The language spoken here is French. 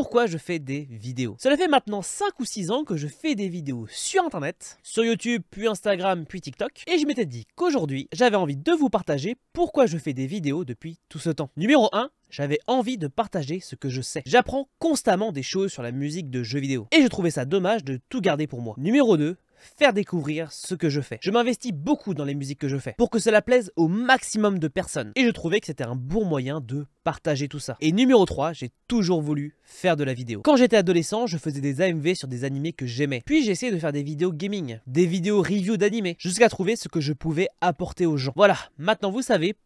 pourquoi je fais des vidéos. Cela fait maintenant 5 ou 6 ans que je fais des vidéos sur internet, sur YouTube, puis Instagram, puis TikTok, et je m'étais dit qu'aujourd'hui, j'avais envie de vous partager pourquoi je fais des vidéos depuis tout ce temps. Numéro 1, j'avais envie de partager ce que je sais. J'apprends constamment des choses sur la musique de jeux vidéo, et je trouvais ça dommage de tout garder pour moi. Numéro 2, faire découvrir ce que je fais. Je m'investis beaucoup dans les musiques que je fais pour que cela plaise au maximum de personnes. Et je trouvais que c'était un bon moyen de partager tout ça. Et numéro 3, j'ai toujours voulu faire de la vidéo. Quand j'étais adolescent, je faisais des AMV sur des animés que j'aimais. Puis j'ai essayé de faire des vidéos gaming, des vidéos review d'animés, jusqu'à trouver ce que je pouvais apporter aux gens. Voilà, maintenant vous savez